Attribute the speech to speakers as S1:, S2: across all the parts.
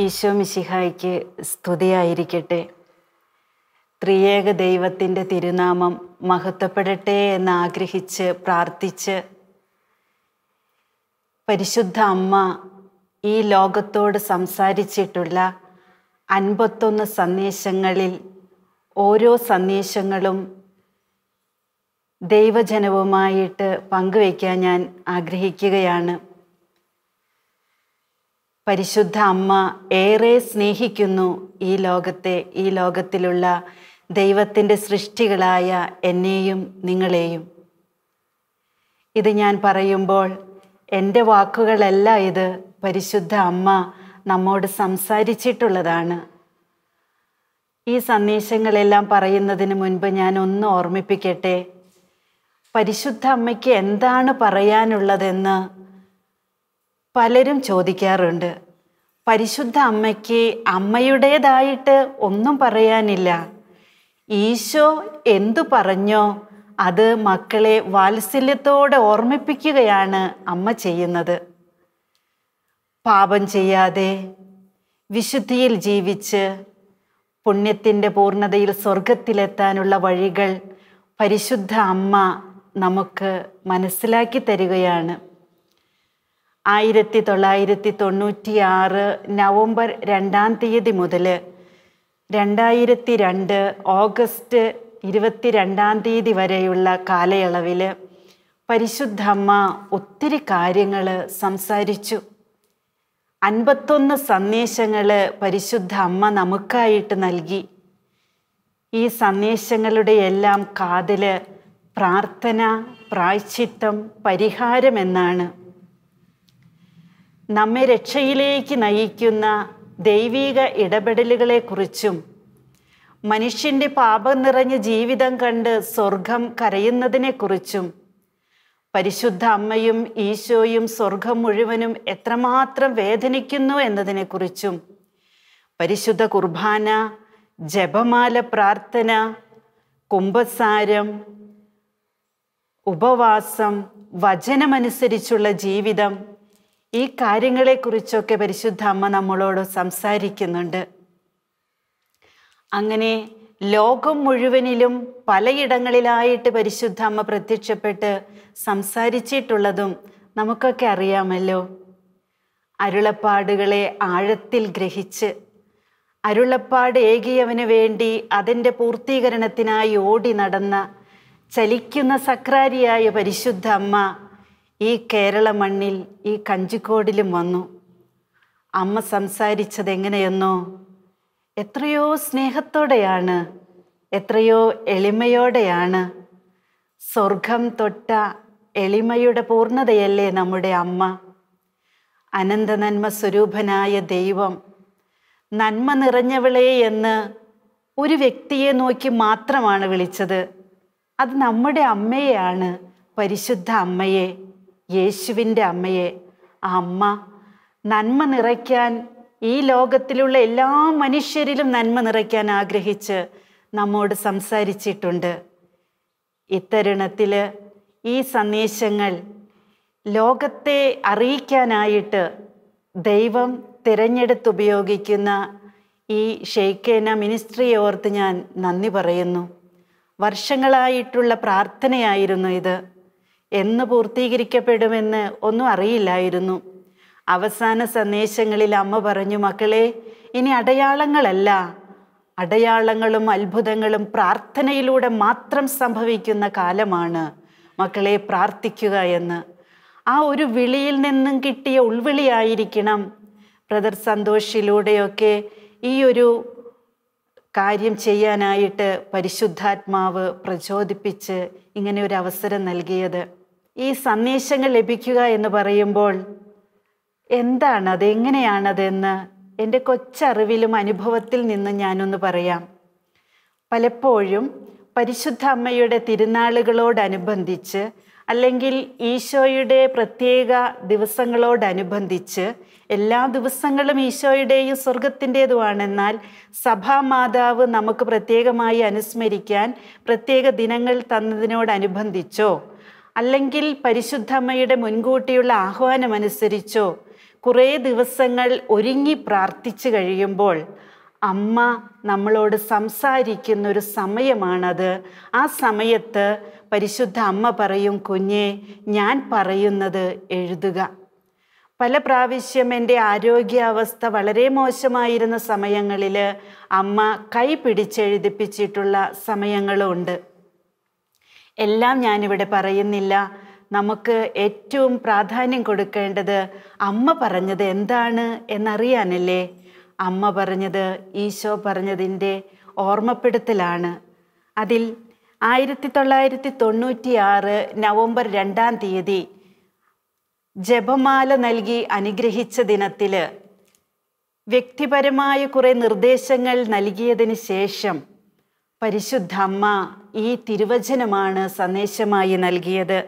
S1: ഈശോ മിശിഹായ്ക്ക് സ്തുതിയായിരിക്കട്ടെ ത്രിയേക ദൈവത്തിൻ്റെ തിരുനാമം മഹത്വപ്പെടട്ടെ എന്ന് ആഗ്രഹിച്ച് പ്രാർത്ഥിച്ച് പരിശുദ്ധ അമ്മ ഈ ലോകത്തോട് സംസാരിച്ചിട്ടുള്ള അൻപത്തൊന്ന് സന്ദേശങ്ങളിൽ ഓരോ സന്ദേശങ്ങളും ദൈവജനവുമായിട്ട് പങ്കുവയ്ക്കാൻ ഞാൻ ആഗ്രഹിക്കുകയാണ് പരിശുദ്ധ അമ്മ ഏറെ സ്നേഹിക്കുന്നു ഈ ലോകത്തെ ഈ ലോകത്തിലുള്ള ദൈവത്തിൻ്റെ സൃഷ്ടികളായ എന്നെയും നിങ്ങളെയും ഇത് ഞാൻ പറയുമ്പോൾ എൻ്റെ വാക്കുകളല്ല ഇത് പരിശുദ്ധ അമ്മ നമ്മോട് സംസാരിച്ചിട്ടുള്ളതാണ് ഈ സന്ദേശങ്ങളെല്ലാം പറയുന്നതിന് മുൻപ് ഞാൻ ഒന്ന് ഓർമ്മിപ്പിക്കട്ടെ പരിശുദ്ധ അമ്മയ്ക്ക് എന്താണ് പറയാനുള്ളതെന്ന് പലരും ചോദിക്കാറുണ്ട് പരിശുദ്ധ അമ്മയ്ക്ക് അമ്മയുടേതായിട്ട് ഒന്നും പറയാനില്ല ഈശോ എന്തു പറഞ്ഞോ അത് മക്കളെ വാത്സല്യത്തോടെ ഓർമ്മിപ്പിക്കുകയാണ് അമ്മ ചെയ്യുന്നത് പാപം ചെയ്യാതെ വിശുദ്ധിയിൽ ജീവിച്ച് പുണ്യത്തിൻ്റെ പൂർണ്ണതയിൽ സ്വർഗത്തിലെത്താനുള്ള വഴികൾ പരിശുദ്ധ അമ്മ നമുക്ക് മനസ്സിലാക്കി തരികയാണ് ആയിരത്തി തൊള്ളായിരത്തി തൊണ്ണൂറ്റി ആറ് നവംബർ രണ്ടാം തീയതി മുതൽ രണ്ടായിരത്തി രണ്ട് ഓഗസ്റ്റ് ഇരുപത്തി രണ്ടാം തീയതി വരെയുള്ള കാലയളവിൽ പരിശുദ്ധമ്മ ഒത്തിരി കാര്യങ്ങൾ സംസാരിച്ചു അൻപത്തൊന്ന് സന്ദേശങ്ങൾ പരിശുദ്ധ അമ്മ നമുക്കായിട്ട് നൽകി ഈ സന്ദേശങ്ങളുടെ എല്ലാം കാതിൽ പ്രാർത്ഥന പ്രായച്ചിത്തം പരിഹാരം എന്നാണ് നമ്മെ രക്ഷയിലേക്ക് നയിക്കുന്ന ദൈവീക ഇടപെടലുകളെക്കുറിച്ചും മനുഷ്യൻ്റെ പാപം നിറഞ്ഞ ജീവിതം കണ്ട് സ്വർഗം കരയുന്നതിനെക്കുറിച്ചും പരിശുദ്ധ അമ്മയും ഈശോയും സ്വർഗം മുഴുവനും എത്രമാത്രം വേദനിക്കുന്നു എന്നതിനെക്കുറിച്ചും പരിശുദ്ധ കുർബാന ജപമാല പ്രാർത്ഥന കുംഭസാരം ഉപവാസം വചനമനുസരിച്ചുള്ള ജീവിതം ഈ കാര്യങ്ങളെക്കുറിച്ചൊക്കെ പരിശുദ്ധ അമ്മ നമ്മളോട് സംസാരിക്കുന്നുണ്ട് അങ്ങനെ ലോകം മുഴുവനിലും പലയിടങ്ങളിലായിട്ട് പരിശുദ്ധ അമ്മ പ്രത്യക്ഷപ്പെട്ട് സംസാരിച്ചിട്ടുള്ളതും നമുക്കൊക്കെ അറിയാമല്ലോ അരുളപ്പാടുകളെ ആഴത്തിൽ ഗ്രഹിച്ച് അരുളപ്പാട് ഏകിയവന് വേണ്ടി അതിൻ്റെ പൂർത്തീകരണത്തിനായി ഓടി നടന്ന ചലിക്കുന്ന സക്രാരിയായ പരിശുദ്ധ അമ്മ ഈ കേരള മണ്ണിൽ ഈ കഞ്ചിക്കോടിലും വന്നു അമ്മ സംസാരിച്ചത് എങ്ങനെയെന്നോ എത്രയോ സ്നേഹത്തോടെയാണ് എത്രയോ എളിമയോടെയാണ് സ്വർഗം തൊട്ട എളിമയുടെ പൂർണ്ണതയല്ലേ നമ്മുടെ അമ്മ അനന്തനന്മ സ്വരൂപനായ ദൈവം നന്മ നിറഞ്ഞവളെ എന്ന് ഒരു വ്യക്തിയെ നോക്കി മാത്രമാണ് വിളിച്ചത് അത് നമ്മുടെ അമ്മയെയാണ് പരിശുദ്ധ അമ്മയെ യേശുവിൻ്റെ അമ്മയെ അമ്മ നന്മ നിറയ്ക്കാൻ ഈ ലോകത്തിലുള്ള എല്ലാ മനുഷ്യരിലും നന്മ നിറയ്ക്കാൻ ആഗ്രഹിച്ച് നമ്മോട് സംസാരിച്ചിട്ടുണ്ട് ഇത്തരുണത്തിൽ ഈ സന്ദേശങ്ങൾ ലോകത്തെ അറിയിക്കാനായിട്ട് ദൈവം തിരഞ്ഞെടുത്തുപയോഗിക്കുന്ന ഈ ഷെയ്ഖേന മിനിസ്ട്രി ഓർത്ത് ഞാൻ നന്ദി പറയുന്നു വർഷങ്ങളായിട്ടുള്ള പ്രാർത്ഥനയായിരുന്നു ഇത് എന്ന് പൂർത്തീകരിക്കപ്പെടുമെന്ന് ഒന്നും അറിയില്ലായിരുന്നു അവസാന സന്ദേശങ്ങളിൽ അമ്മ പറഞ്ഞു മക്കളെ ഇനി അടയാളങ്ങളല്ല അടയാളങ്ങളും അത്ഭുതങ്ങളും പ്രാർത്ഥനയിലൂടെ മാത്രം സംഭവിക്കുന്ന കാലമാണ് മക്കളെ പ്രാർത്ഥിക്കുക എന്ന് ആ ഒരു വിളിയിൽ നിന്നും കിട്ടിയ ഉൾവിളിയായിരിക്കണം ബ്രദർ സന്തോഷിലൂടെയൊക്കെ ഈ ഒരു കാര്യം ചെയ്യാനായിട്ട് പരിശുദ്ധാത്മാവ് പ്രചോദിപ്പിച്ച് ഇങ്ങനെ ഒരു അവസരം നൽകിയത് ഈ സന്ദേശങ്ങൾ ലഭിക്കുക എന്ന് പറയുമ്പോൾ എന്താണത് എങ്ങനെയാണതെന്ന് എൻ്റെ കൊച്ചറിവിലും അനുഭവത്തിൽ നിന്ന് ഞാനൊന്ന് പറയാം പലപ്പോഴും പരിശുദ്ധ അമ്മയുടെ തിരുനാളുകളോടനുബന്ധിച്ച് അല്ലെങ്കിൽ ഈശോയുടെ പ്രത്യേക ദിവസങ്ങളോടനുബന്ധിച്ച് എല്ലാ ദിവസങ്ങളും ഈശോയുടെയും സ്വർഗത്തിൻ്റേതുമാണെന്നാൽ സഭാമാതാവ് നമുക്ക് പ്രത്യേകമായി അനുസ്മരിക്കാൻ പ്രത്യേക ദിനങ്ങൾ തന്നതിനോടനുബന്ധിച്ചോ അല്ലെങ്കിൽ പരിശുദ്ധമ്മയുടെ മുൻകൂട്ടിയുള്ള ആഹ്വാനമനുസരിച്ചോ കുറേ ദിവസങ്ങൾ ഒരുങ്ങി പ്രാർത്ഥിച്ചു കഴിയുമ്പോൾ അമ്മ നമ്മളോട് സംസാരിക്കുന്ന ഒരു സമയമാണത് ആ സമയത്ത് പരിശുദ്ധ അമ്മ പറയും കുഞ്ഞെ ഞാൻ പറയുന്നത് എഴുതുക പല പ്രാവശ്യം എൻ്റെ ആരോഗ്യാവസ്ഥ വളരെ മോശമായിരുന്ന സമയങ്ങളിൽ അമ്മ കൈ പിടിച്ചെഴുതിപ്പിച്ചിട്ടുള്ള സമയങ്ങളുണ്ട് എല്ലാം ഞാനിവിടെ പറയുന്നില്ല നമുക്ക് ഏറ്റവും പ്രാധാന്യം കൊടുക്കേണ്ടത് അമ്മ പറഞ്ഞത് എന്താണ് എന്നറിയാനല്ലേ അമ്മ പറഞ്ഞത് ഈശോ പറഞ്ഞതിൻ്റെ ഓർമ്മപ്പെടുത്തലാണ് അതിൽ ആയിരത്തി തൊള്ളായിരത്തി തൊണ്ണൂറ്റി ആറ് നവംബർ രണ്ടാം തീയതി ജപമാല നൽകി അനുഗ്രഹിച്ച ദിനത്തിൽ വ്യക്തിപരമായ കുറേ നിർദ്ദേശങ്ങൾ നൽകിയതിന് ശേഷം പരിശുദ്ധ അമ്മ ഈ തിരുവചനമാണ് സന്ദേശമായി നൽകിയത്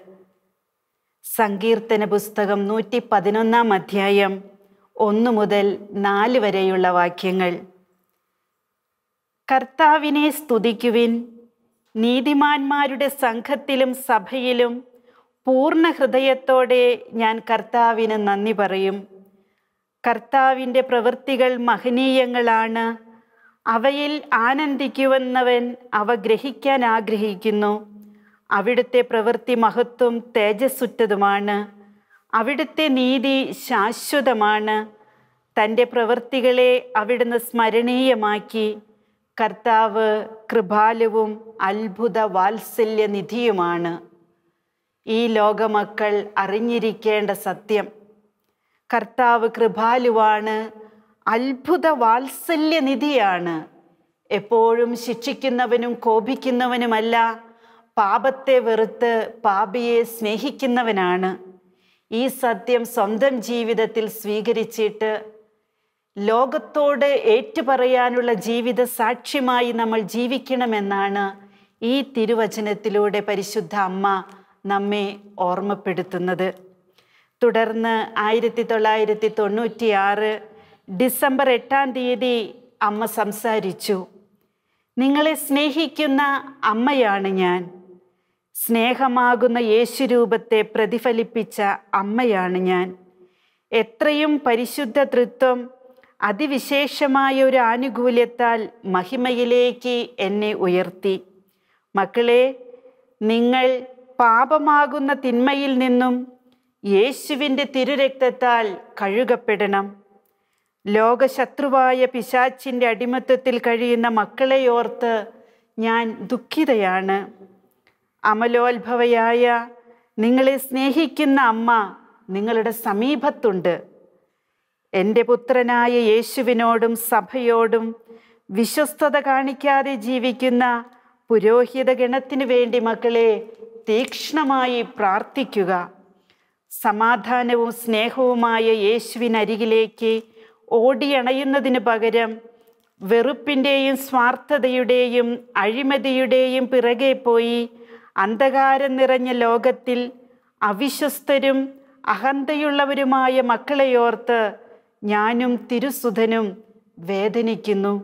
S1: സങ്കീർത്തന പുസ്തകം നൂറ്റി പതിനൊന്നാം അധ്യായം ഒന്ന് മുതൽ നാല് വരെയുള്ള വാക്യങ്ങൾ കർത്താവിനെ സ്തുതിക്കുവിൻ നീതിമാന്മാരുടെ സംഘത്തിലും സഭയിലും പൂർണ്ണ ഹൃദയത്തോടെ ഞാൻ കർത്താവിന് നന്ദി പറയും കർത്താവിൻ്റെ പ്രവൃത്തികൾ മഹനീയങ്ങളാണ് അവയിൽ ആനന്ദിക്കുവന്നവൻ അവ ഗ്രഹിക്കാൻ ആഗ്രഹിക്കുന്നു അവിടുത്തെ പ്രവൃത്തി മഹത്വം തേജസ്സുറ്റതുമാണ് അവിടുത്തെ നീതി ശാശ്വതമാണ് തൻ്റെ പ്രവൃത്തികളെ അവിടുന്ന് സ്മരണീയമാക്കി കർത്താവ് കൃപാലുവും അത്ഭുത വാത്സല്യനിധിയുമാണ് ഈ ലോകമക്കൾ അറിഞ്ഞിരിക്കേണ്ട സത്യം കർത്താവ് കൃപാലുവാണ് അത്ഭുത വാത്സല്യനിധിയാണ് എപ്പോഴും ശിക്ഷിക്കുന്നവനും കോപിക്കുന്നവനുമല്ല പാപത്തെ വെറുത്ത് പാപിയെ സ്നേഹിക്കുന്നവനാണ് ഈ സത്യം സ്വന്തം ജീവിതത്തിൽ സ്വീകരിച്ചിട്ട് ലോകത്തോട് ഏറ്റുപറയാനുള്ള ജീവിത സാക്ഷ്യമായി നമ്മൾ ജീവിക്കണമെന്നാണ് ഈ തിരുവചനത്തിലൂടെ പരിശുദ്ധ അമ്മ നമ്മെ ഓർമ്മപ്പെടുത്തുന്നത് തുടർന്ന് ആയിരത്തി തൊള്ളായിരത്തി തൊണ്ണൂറ്റിയാറ് ഡിസംബർ എട്ടാം തീയതി അമ്മ സംസാരിച്ചു നിങ്ങളെ സ്നേഹിക്കുന്ന അമ്മയാണ് ഞാൻ സ്നേഹമാകുന്ന യേശുരൂപത്തെ പ്രതിഫലിപ്പിച്ച അമ്മയാണ് ഞാൻ എത്രയും പരിശുദ്ധ തൃത്വം അതിവിശേഷമായ ഒരു ആനുകൂല്യത്താൽ മഹിമയിലേക്ക് എന്നെ ഉയർത്തി മക്കളെ നിങ്ങൾ പാപമാകുന്ന തിന്മയിൽ നിന്നും യേശുവിൻ്റെ തിരുരക്തത്താൽ കഴുകപ്പെടണം ലോകശത്രുവായ പിശാച്ചിൻ്റെ അടിമത്തത്തിൽ കഴിയുന്ന മക്കളെയോർത്ത് ഞാൻ ദുഃഖിതയാണ് അമലോത്ഭവയായ നിങ്ങളെ സ്നേഹിക്കുന്ന അമ്മ നിങ്ങളുടെ സമീപത്തുണ്ട് എൻ്റെ പുത്രനായ യേശുവിനോടും സഭയോടും വിശ്വസ്തത കാണിക്കാതെ ജീവിക്കുന്ന പുരോഹിത ഗണത്തിനു വേണ്ടി മക്കളെ തീക്ഷ്ണമായി പ്രാർത്ഥിക്കുക സമാധാനവും സ്നേഹവുമായ യേശുവിനരികിലേക്ക് ഓടിയണയുന്നതിന് പകരം വെറുപ്പിൻ്റെയും സ്വാർത്ഥതയുടെയും അഴിമതിയുടെയും പിറകെ പോയി അന്ധകാരം നിറഞ്ഞ ലോകത്തിൽ അവിശ്വസ്തരും അഹന്തയുള്ളവരുമായ മക്കളെയോർത്ത് ഞാനും തിരുസുധനും വേദനിക്കുന്നു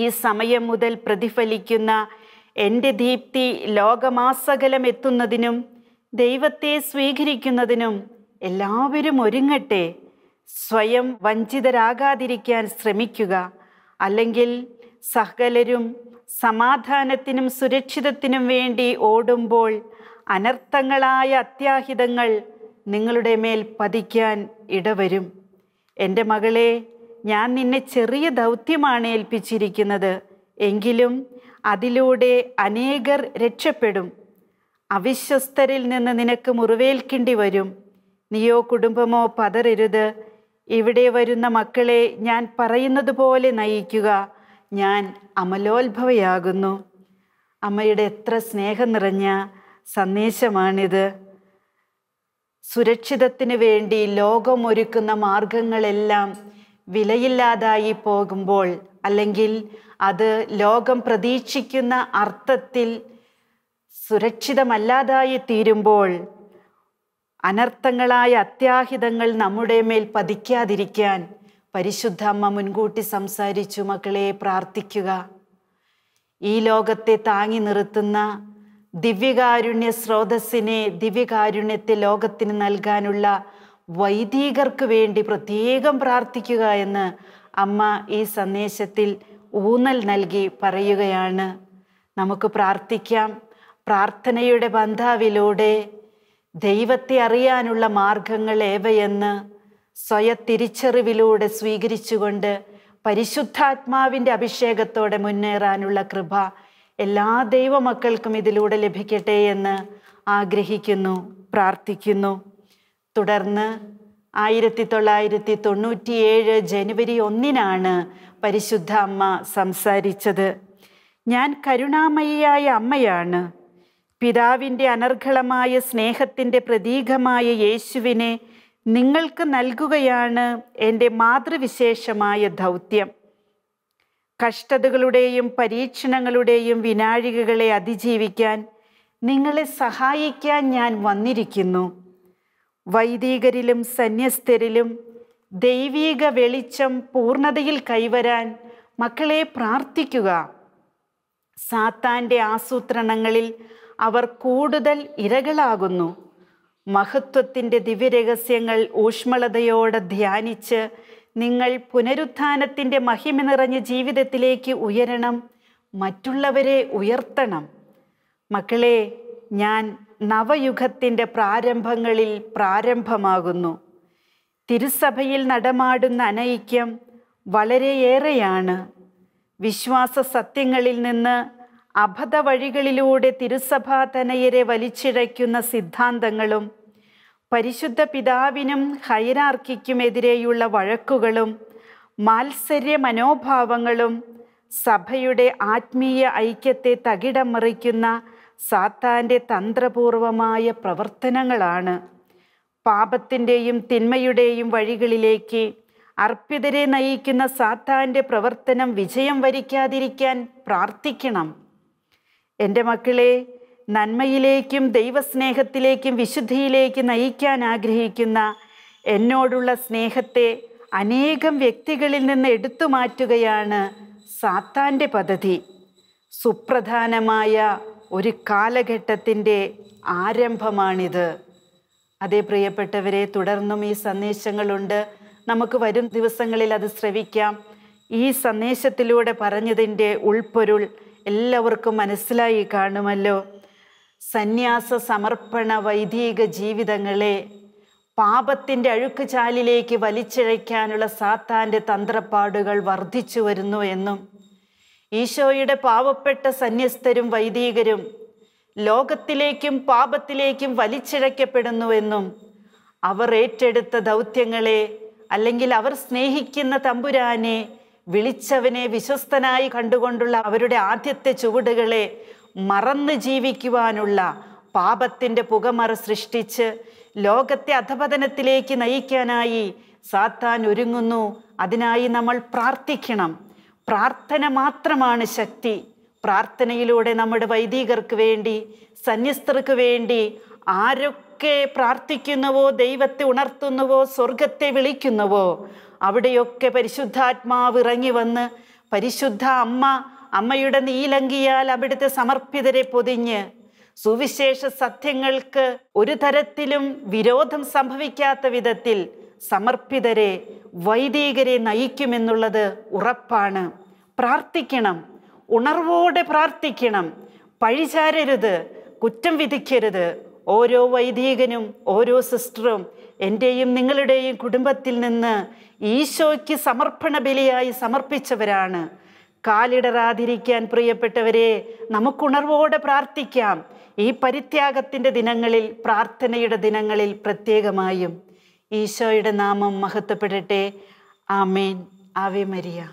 S1: ഈ സമയം മുതൽ പ്രതിഫലിക്കുന്ന എൻ്റെ ദീപ്തി ലോകമാസകലം എത്തുന്നതിനും ദൈവത്തെ സ്വീകരിക്കുന്നതിനും എല്ലാവരും ഒരുങ്ങട്ടെ സ്വയം വഞ്ചിതരാകാതിരിക്കാൻ ശ്രമിക്കുക അല്ലെങ്കിൽ സഹകലരും സമാധാനത്തിനും സുരക്ഷിതത്തിനും വേണ്ടി ഓടുമ്പോൾ അനർത്ഥങ്ങളായ അത്യാഹിതങ്ങൾ നിങ്ങളുടെ മേൽ പതിക്കാൻ ഇടവരും എൻ്റെ മകളെ ഞാൻ നിന്നെ ചെറിയ ദൗത്യമാണ് ഏൽപ്പിച്ചിരിക്കുന്നത് എങ്കിലും അതിലൂടെ അനേകർ രക്ഷപ്പെടും അവിശ്വസ്തരിൽ നിന്ന് നിനക്ക് മുറിവേൽക്കേണ്ടി വരും നീയോ കുടുംബമോ പതരരുത് ഇവിടെ വരുന്ന മക്കളെ ഞാൻ പറയുന്നത് പോലെ നയിക്കുക ഞാൻ അമലോത്ഭവയാകുന്നു അമ്മയുടെ എത്ര സ്നേഹം നിറഞ്ഞ സന്ദേശമാണിത് സുരക്ഷിതത്തിന് വേണ്ടി ലോകം ഒരുക്കുന്ന മാർഗങ്ങളെല്ലാം വിലയില്ലാതായി പോകുമ്പോൾ അല്ലെങ്കിൽ അത് ലോകം പ്രതീക്ഷിക്കുന്ന അർത്ഥത്തിൽ സുരക്ഷിതമല്ലാതായി തീരുമ്പോൾ അനർത്ഥങ്ങളായ അത്യാഹിതങ്ങൾ നമ്മുടെ മേൽ പതിക്കാതിരിക്കാൻ പരിശുദ്ധ അമ്മ മുൻകൂട്ടി സംസാരിച്ചു മക്കളെ പ്രാർത്ഥിക്കുക ഈ ലോകത്തെ താങ്ങി നിർത്തുന്ന ദിവ്യകാരുണ്യ സ്രോതസ്സിനെ ദിവ്യകാരുണ്യത്തെ ലോകത്തിന് നൽകാനുള്ള വൈദികർക്ക് വേണ്ടി പ്രത്യേകം പ്രാർത്ഥിക്കുക എന്ന് അമ്മ ഈ സന്ദേശത്തിൽ ഊന്നൽ നൽകി പറയുകയാണ് നമുക്ക് പ്രാർത്ഥിക്കാം പ്രാർത്ഥനയുടെ ബന്ധാവിലൂടെ ദൈവത്തെ അറിയാനുള്ള മാർഗങ്ങൾ ഏവയെന്ന് സ്വയ തിരിച്ചറിവിലൂടെ സ്വീകരിച്ചുകൊണ്ട് പരിശുദ്ധാത്മാവിൻ്റെ അഭിഷേകത്തോടെ മുന്നേറാനുള്ള കൃപ എല്ലാ ദൈവമക്കൾക്കും ഇതിലൂടെ ലഭിക്കട്ടെ എന്ന് ആഗ്രഹിക്കുന്നു പ്രാർത്ഥിക്കുന്നു തുടർന്ന് ആയിരത്തി തൊള്ളായിരത്തി തൊണ്ണൂറ്റിയേഴ് ജനുവരി ഒന്നിനാണ് പരിശുദ്ധ അമ്മ സംസാരിച്ചത് ഞാൻ കരുണാമയിയായ അമ്മയാണ് പിതാവിൻ്റെ അനർഘളമായ സ്നേഹത്തിൻ്റെ പ്രതീകമായ യേശുവിനെ നിങ്ങൾക്ക് നൽകുകയാണ് എൻ്റെ മാതൃവിശേഷമായ ദൗത്യം കഷ്ടതകളുടെയും പരീക്ഷണങ്ങളുടെയും വിനാഴികകളെ അതിജീവിക്കാൻ നിങ്ങളെ സഹായിക്കാൻ ഞാൻ വന്നിരിക്കുന്നു വൈദികരിലും സന്യസ്തരിലും ദൈവീക വെളിച്ചം പൂർണ്ണതയിൽ കൈവരാൻ മക്കളെ പ്രാർത്ഥിക്കുക സാത്താൻ്റെ ആസൂത്രണങ്ങളിൽ അവർ കൂടുതൽ ഇരകളാകുന്നു മഹത്വത്തിൻ്റെ ദിവ്യരഹസ്യങ്ങൾ ഊഷ്മളതയോടെ ധ്യാനിച്ച് നിങ്ങൾ പുനരുത്ഥാനത്തിൻ്റെ മഹിമ നിറഞ്ഞ ജീവിതത്തിലേക്ക് ഉയരണം മറ്റുള്ളവരെ ഉയർത്തണം മക്കളെ ഞാൻ നവയുഗത്തിൻ്റെ പ്രാരംഭങ്ങളിൽ പ്രാരംഭമാകുന്നു തിരുസഭയിൽ നടമാടുന്ന അനൈക്യം വളരെയേറെയാണ് വിശ്വാസ സത്യങ്ങളിൽ നിന്ന് അബദ്ധ വഴികളിലൂടെ തിരുസഭാ തനയരെ വലിച്ചിഴയ്ക്കുന്ന സിദ്ധാന്തങ്ങളും പരിശുദ്ധ പിതാവിനും ഹൈരാർക്കിക്കുമെതിരെയുള്ള വഴക്കുകളും മാത്സര്യ മനോഭാവങ്ങളും സഭയുടെ ആത്മീയ ഐക്യത്തെ തകിടം മറിക്കുന്ന സാത്താൻ്റെ തന്ത്രപൂർവമായ പ്രവർത്തനങ്ങളാണ് പാപത്തിൻ്റെയും തിന്മയുടെയും വഴികളിലേക്ക് അർപ്പിതരെ നയിക്കുന്ന സാത്താൻ്റെ പ്രവർത്തനം വിജയം വരിക്കാതിരിക്കാൻ പ്രാർത്ഥിക്കണം എൻ്റെ മക്കളെ നന്മയിലേക്കും ദൈവസ്നേഹത്തിലേക്കും വിശുദ്ധിയിലേക്ക് നയിക്കാൻ ആഗ്രഹിക്കുന്ന എന്നോടുള്ള സ്നേഹത്തെ അനേകം വ്യക്തികളിൽ നിന്ന് എടുത്തു മാറ്റുകയാണ് സാത്താൻ്റെ പദ്ധതി സുപ്രധാനമായ ഒരു കാലഘട്ടത്തിൻ്റെ ആരംഭമാണിത് അതേ പ്രിയപ്പെട്ടവരെ തുടർന്നും ഈ സന്ദേശങ്ങളുണ്ട് നമുക്ക് വരും ദിവസങ്ങളിൽ അത് ശ്രവിക്കാം ഈ സന്ദേശത്തിലൂടെ പറഞ്ഞതിൻ്റെ ഉൾപ്പൊരുൾ എല്ലാവർക്കും മനസ്സിലായി കാണുമല്ലോ സന്യാസ സമർപ്പണ വൈദിക ജീവിതങ്ങളെ പാപത്തിൻ്റെ അഴുക്കുചാലിലേക്ക് വലിച്ചിഴയ്ക്കാനുള്ള സാത്താൻ്റെ തന്ത്രപ്പാടുകൾ വർദ്ധിച്ചു വരുന്നു എന്നും ഈശോയുടെ പാവപ്പെട്ട സന്യസ്തരും വൈദികരും ലോകത്തിലേക്കും പാപത്തിലേക്കും വലിച്ചിഴയ്ക്കപ്പെടുന്നുവെന്നും അവർ ഏറ്റെടുത്ത ദൗത്യങ്ങളെ അല്ലെങ്കിൽ അവർ സ്നേഹിക്കുന്ന തമ്പുരാനെ വിളിച്ചവനെ വിശ്വസ്തനായി കണ്ടുകൊണ്ടുള്ള അവരുടെ ആദ്യത്തെ ചുവടുകളെ മറന്ന് ജീവിക്കുവാനുള്ള പാപത്തിൻ്റെ പുകമറ സൃഷ്ടിച്ച് ലോകത്തെ അധപതനത്തിലേക്ക് നയിക്കാനായി സാത്താൻ ഒരുങ്ങുന്നു അതിനായി നമ്മൾ പ്രാർത്ഥിക്കണം പ്രാർത്ഥന മാത്രമാണ് ശക്തി പ്രാർത്ഥനയിലൂടെ നമ്മുടെ വൈദികർക്ക് വേണ്ടി സന്യസ്തർക്ക് വേണ്ടി ആരൊക്കെ പ്രാർത്ഥിക്കുന്നുവോ ദൈവത്തെ ഉണർത്തുന്നുവോ സ്വർഗത്തെ വിളിക്കുന്നുവോ അവിടെയൊക്കെ പരിശുദ്ധാത്മാവ് ഇറങ്ങി വന്ന് പരിശുദ്ധ അമ്മ അമ്മയുടെ നീലങ്കിയാൽ അവിടുത്തെ സമർപ്പിതരെ പൊതിഞ്ഞ് സുവിശേഷ സത്യങ്ങൾക്ക് ഒരു തരത്തിലും വിരോധം സംഭവിക്കാത്ത വിധത്തിൽ സമർപ്പിതരെ വൈദികരെ നയിക്കുമെന്നുള്ളത് ഉറപ്പാണ് പ്രാർത്ഥിക്കണം ഉണർവോടെ പ്രാർത്ഥിക്കണം പഴിചാരരുത് കുറ്റം വിധിക്കരുത് ഓരോ വൈദികനും ഓരോ സിസ്റ്ററും എൻ്റെയും നിങ്ങളുടെയും കുടുംബത്തിൽ നിന്ന് ഈശോയ്ക്ക് സമർപ്പണ ബലിയായി സമർപ്പിച്ചവരാണ് കാലിടറാതിരിക്കാൻ പ്രിയപ്പെട്ടവരെ നമുക്കുണർവോടെ പ്രാർത്ഥിക്കാം ഈ പരിത്യാഗത്തിൻ്റെ ദിനങ്ങളിൽ പ്രാർത്ഥനയുടെ ദിനങ്ങളിൽ പ്രത്യേകമായും ഈശോയുടെ നാമം മഹത്വപ്പെടട്ടെ ആമേൻ ആവേ മരിയ